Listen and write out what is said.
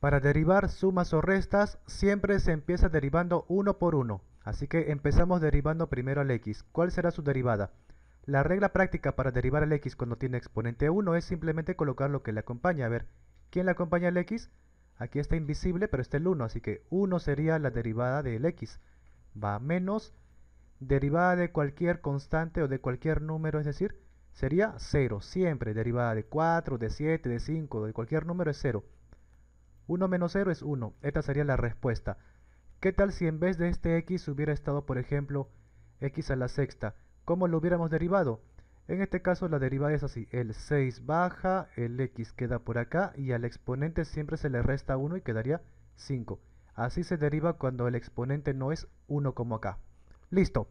Para derivar sumas o restas siempre se empieza derivando uno por uno. Así que empezamos derivando primero al x. ¿Cuál será su derivada? La regla práctica para derivar el x cuando tiene exponente 1 es simplemente colocar lo que le acompaña. A ver, ¿quién le acompaña al x? Aquí está invisible, pero está el 1, así que 1 sería la derivada del x. Va menos derivada de cualquier constante o de cualquier número, es decir, sería 0. Siempre derivada de 4, de 7, de 5, de cualquier número es 0. 1 menos 0 es 1. Esta sería la respuesta. ¿Qué tal si en vez de este x hubiera estado, por ejemplo, x a la sexta? ¿Cómo lo hubiéramos derivado? En este caso la derivada es así, el 6 baja, el x queda por acá y al exponente siempre se le resta 1 y quedaría 5. Así se deriva cuando el exponente no es 1 como acá. ¡Listo!